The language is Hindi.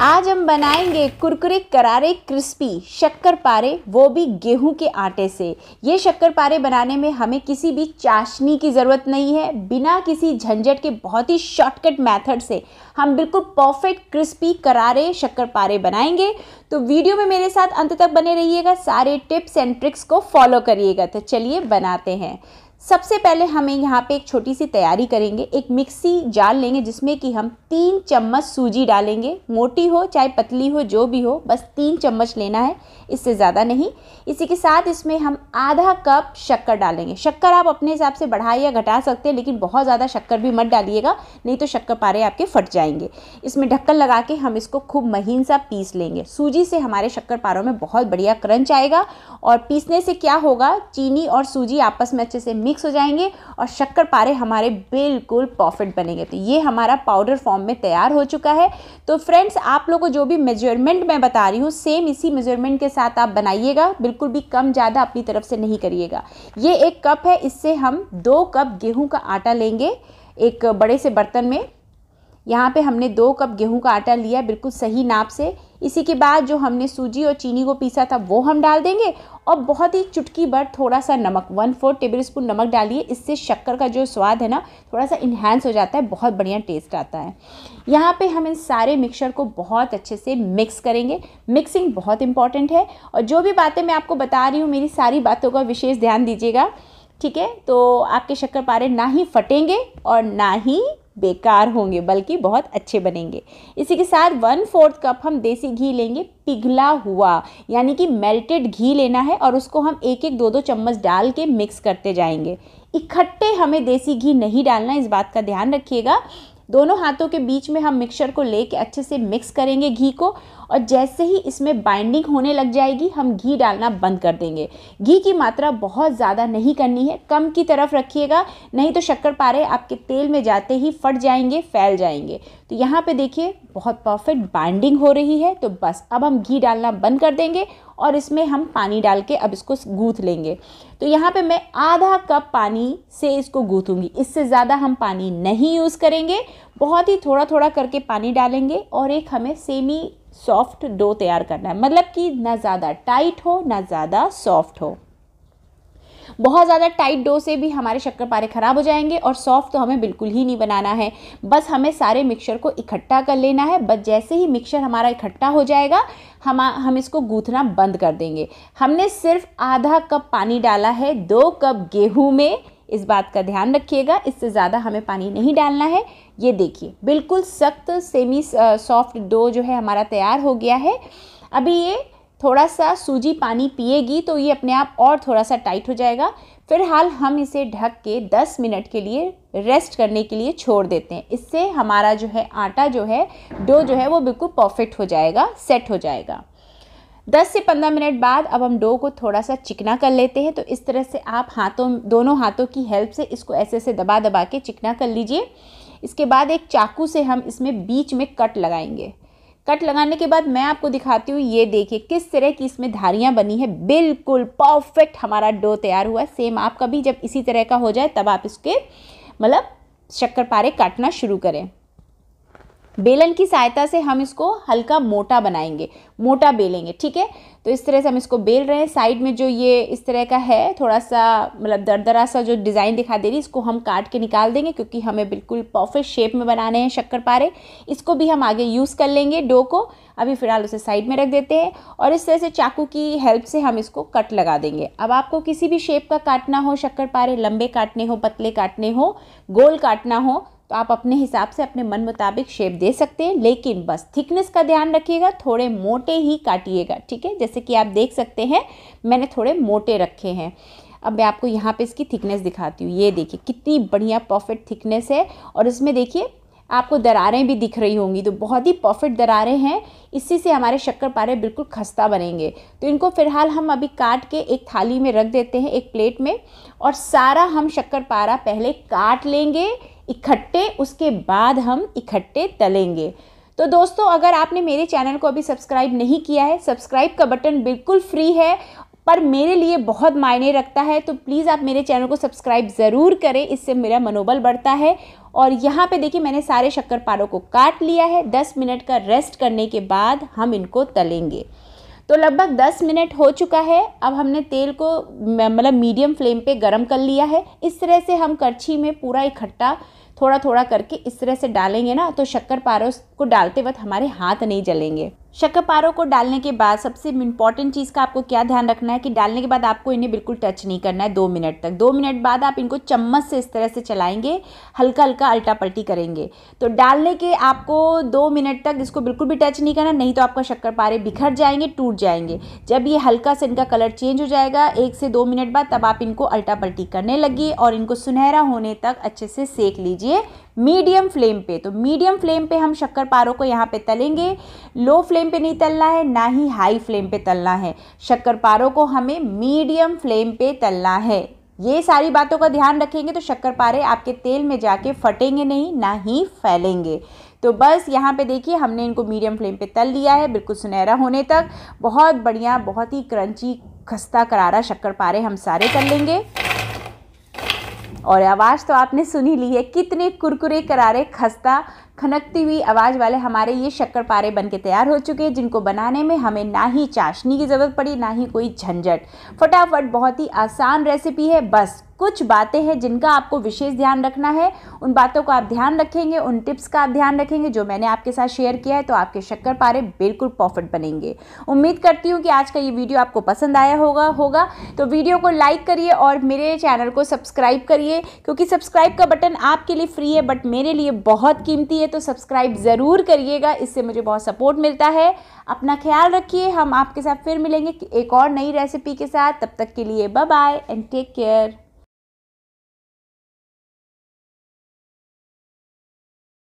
आज हम बनाएंगे कुरकुरे करारे क्रिस्पी शक्कर पारे वो भी गेहूं के आटे से ये शक्कर पारे बनाने में हमें किसी भी चाशनी की ज़रूरत नहीं है बिना किसी झंझट के बहुत ही शॉर्टकट मेथड से हम बिल्कुल परफेक्ट क्रिस्पी करारे शक्कर पारे बनाएंगे तो वीडियो में मेरे साथ अंत तक बने रहिएगा सारे टिप्स एंड ट्रिक्स को फॉलो करिएगा तो चलिए बनाते हैं सबसे पहले हमें यहाँ पे एक छोटी सी तैयारी करेंगे एक मिक्सी जाल लेंगे जिसमें कि हम तीन चम्मच सूजी डालेंगे मोटी हो चाहे पतली हो जो भी हो बस तीन चम्मच लेना है इससे ज़्यादा नहीं इसी के साथ इसमें हम आधा कप शक्कर डालेंगे शक्कर आप अपने हिसाब से बढ़ाए या घटा सकते हैं लेकिन बहुत ज़्यादा शक्कर भी मत डालिएगा नहीं तो शक्कर पारे आपके फट जाएंगे इसमें ढक्कन लगा के हम इसको खूब महीन सा पीस लेंगे सूजी से हमारे शक्कर पारों में बहुत बढ़िया क्रंच आएगा और पीसने से क्या होगा चीनी और सूजी आपस में अच्छे से मिक्स हो जाएंगे और शक्कर पारे हमारे बिल्कुल परफेक्ट बनेंगे तो ये हमारा पाउडर फॉर्म में तैयार हो चुका है तो फ्रेंड्स आप लोगों को जो भी मेजरमेंट मैं बता रही हूँ सेम इसी मेजरमेंट के साथ आप बनाइएगा बिल्कुल भी कम ज़्यादा अपनी तरफ से नहीं करिएगा ये एक कप है इससे हम दो कप गेहूँ का आटा लेंगे एक बड़े से बर्तन में यहाँ पे हमने दो कप गेहूं का आटा लिया बिल्कुल सही नाप से इसी के बाद जो हमने सूजी और चीनी को पीसा था वो हम डाल देंगे और बहुत ही चुटकी भर थोड़ा सा नमक वन फोर टेबल स्पून नमक डालिए इससे शक्कर का जो स्वाद है ना थोड़ा सा इन्हेंस हो जाता है बहुत बढ़िया टेस्ट आता है यहाँ पे हम इन सारे मिक्सचर को बहुत अच्छे से मिक्स करेंगे मिक्सिंग बहुत इंपॉर्टेंट है और जो भी बातें मैं आपको बता रही हूँ मेरी सारी बातों का विशेष ध्यान दीजिएगा ठीक है तो आपके शक्कर पारे ना ही फटेंगे और ना ही बेकार होंगे बल्कि बहुत अच्छे बनेंगे इसी के साथ वन फोर्थ कप हम देसी घी लेंगे पिघला हुआ यानी कि मेल्टेड घी लेना है और उसको हम एक एक दो दो चम्मच डाल के मिक्स करते जाएंगे इकट्ठे हमें देसी घी नहीं डालना इस बात का ध्यान रखिएगा दोनों हाथों के बीच में हम मिक्सर को लेके अच्छे से मिक्स करेंगे घी को और जैसे ही इसमें बाइंडिंग होने लग जाएगी हम घी डालना बंद कर देंगे घी की मात्रा बहुत ज़्यादा नहीं करनी है कम की तरफ रखिएगा नहीं तो शक्कर पारे आपके तेल में जाते ही फट जाएंगे फैल जाएंगे तो यहाँ पे देखिए बहुत परफेक्ट बाइंडिंग हो रही है तो बस अब हम घी डालना बंद कर देंगे और इसमें हम पानी डाल के अब इसको गूँथ लेंगे तो यहाँ पे मैं आधा कप पानी से इसको गूँथूँगी इससे ज़्यादा हम पानी नहीं यूज़ करेंगे बहुत ही थोड़ा थोड़ा करके पानी डालेंगे और एक हमें सेमी सॉफ्ट डो तैयार करना है मतलब कि ना ज़्यादा टाइट हो ना ज़्यादा सॉफ्ट हो बहुत ज़्यादा टाइट डो से भी हमारे शक्कर पारे ख़राब हो जाएंगे और सॉफ्ट तो हमें बिल्कुल ही नहीं बनाना है बस हमें सारे मिक्सर को इकट्ठा कर लेना है बस जैसे ही मिक्सर हमारा इकट्ठा हो जाएगा हम हम इसको गूथना बंद कर देंगे हमने सिर्फ आधा कप पानी डाला है दो कप गेहूँ में इस बात का ध्यान रखिएगा इससे ज़्यादा हमें पानी नहीं डालना है ये देखिए बिल्कुल सख्त सेमी सॉफ्ट डो जो है हमारा तैयार हो गया है अभी ये थोड़ा सा सूजी पानी पिएगी तो ये अपने आप और थोड़ा सा टाइट हो जाएगा फिलहाल हम इसे ढक के 10 मिनट के लिए रेस्ट करने के लिए छोड़ देते हैं इससे हमारा जो है आटा जो है डो जो है वो बिल्कुल परफेक्ट हो जाएगा सेट हो जाएगा 10 से 15 मिनट बाद अब हम डो को थोड़ा सा चिकना कर लेते हैं तो इस तरह से आप हाथों दोनों हाथों की हेल्प से इसको ऐसे ऐसे दबा दबा के चिकना कर लीजिए इसके बाद एक चाकू से हम इसमें बीच में कट लगाएंगे कट लगाने के बाद मैं आपको दिखाती हूँ ये देखिए किस तरह की इसमें धारियाँ बनी है बिल्कुल परफेक्ट हमारा डो तैयार हुआ सेम आपका भी जब इसी तरह का हो जाए तब आप इसके मतलब शक्कर पारे काटना शुरू करें बेलन की सहायता से हम इसको हल्का मोटा बनाएंगे मोटा बेलेंगे ठीक है तो इस तरह से हम इसको बेल रहे हैं साइड में जो ये इस तरह का है थोड़ा सा मतलब दरदरा सा जो डिज़ाइन दिखा दे रही इसको हम काट के निकाल देंगे क्योंकि हमें बिल्कुल परफेक्ट शेप में बनाने हैं शक्कर पारे इसको भी हम आगे यूज़ कर लेंगे डो को अभी फ़िलहाल उसे साइड में रख देते हैं और इस तरह से चाकू की हेल्प से हम इसको कट लगा देंगे अब आपको किसी भी शेप का काटना हो शक्कर पारे लंबे काटने हो पतले काटने हो गोल काटना हो तो आप अपने हिसाब से अपने मन मुताबिक शेप दे सकते हैं लेकिन बस थिकनेस का ध्यान रखिएगा थोड़े मोटे ही काटिएगा ठीक है जैसे कि आप देख सकते हैं मैंने थोड़े मोटे रखे हैं अब मैं आपको यहाँ पे इसकी थिकनेस दिखाती हूँ ये देखिए कितनी बढ़िया परफेक्ट थिकनेस है और इसमें देखिए आपको दरारें भी दिख रही होंगी तो बहुत ही परफेक्ट दरारें हैं इसी से हमारे शक्कर पारे बिल्कुल खस्ता बनेंगे तो इनको फ़िलहाल हम अभी काट के एक थाली में रख देते हैं एक प्लेट में और सारा हम शक्कर पारा पहले काट लेंगे इकट्ठे उसके बाद हम इकट्ठे तलेंगे तो दोस्तों अगर आपने मेरे चैनल को अभी सब्सक्राइब नहीं किया है सब्सक्राइब का बटन बिल्कुल फ्री है पर मेरे लिए बहुत मायने रखता है तो प्लीज़ आप मेरे चैनल को सब्सक्राइब ज़रूर करें इससे मेरा मनोबल बढ़ता है और यहाँ पे देखिए मैंने सारे शक्कर पारों को काट लिया है 10 मिनट का रेस्ट करने के बाद हम इनको तलेंगे तो लगभग 10 मिनट हो चुका है अब हमने तेल को मतलब मीडियम फ्लेम पे गरम कर लिया है इस तरह से हम करछी में पूरा इकट्ठा थोड़ा थोड़ा करके इस तरह से डालेंगे ना तो शक्कर पारे को डालते वक्त हमारे हाथ नहीं जलेंगे शक्करपारों को डालने के बाद सबसे इम्पॉर्टेंट चीज़ का आपको क्या ध्यान रखना है कि डालने के बाद आपको इन्हें बिल्कुल टच नहीं करना है दो मिनट तक दो मिनट बाद आप इनको चम्मच से इस तरह से चलाएंगे हल्का हल्का अल्टा पल्टी करेंगे तो डालने के आपको दो मिनट तक इसको बिल्कुल भी टच नहीं करना नहीं तो आपका पारे बिखर जाएंगे टूट जाएंगे जब ये हल्का सा इनका कलर चेंज हो जाएगा एक से दो मिनट बाद तब आप इनको अल्टा पल्टी करने लगिए और इनको सुनहरा होने तक अच्छे से सेक लीजिए मीडियम फ्लेम पे तो मीडियम फ्लेम पे हम शक्कर पारों को यहाँ पे तलेंगे लो फ्लेम पे नहीं तलना है ना ही हाई फ्लेम पे तलना है शक्कर पारों को हमें मीडियम फ्लेम पे तलना है ये सारी बातों का ध्यान रखेंगे तो शक्कर पारे आपके तेल में जाके फटेंगे नहीं ना ही फैलेंगे तो बस यहाँ पे देखिए हमने इनको मीडियम फ्लेम पे तल लिया है बिल्कुल सुनहरा होने तक बहुत बढ़िया बहुत ही क्रंची खस्ता करारा शक्कर पारे हम सारे तल लेंगे और आवाज़ तो आपने सुनी ली है कितने कुरकुरे करारे खस्ता खनकती हुई आवाज़ वाले हमारे ये शक्कर पारे बन के तैयार हो चुके हैं जिनको बनाने में हमें ना ही चाशनी की ज़रूरत पड़ी ना ही कोई झंझट फटाफट बहुत ही आसान रेसिपी है बस कुछ बातें हैं जिनका आपको विशेष ध्यान रखना है उन बातों का आप ध्यान रखेंगे उन टिप्स का आप ध्यान रखेंगे जो मैंने आपके साथ शेयर किया है तो आपके शक्कर पारे बिल्कुल परफेक्ट बनेंगे उम्मीद करती हूँ कि आज का ये वीडियो आपको पसंद आया होगा होगा तो वीडियो को लाइक करिए और मेरे चैनल को सब्सक्राइब करिए क्योंकि सब्सक्राइब का बटन आपके लिए फ्री है बट मेरे लिए बहुत कीमती है तो सब्सक्राइब ज़रूर करिएगा इससे मुझे बहुत सपोर्ट मिलता है अपना ख्याल रखिए हम आपके साथ फिर मिलेंगे एक और नई रेसिपी के साथ तब तक के लिए bye bye and take care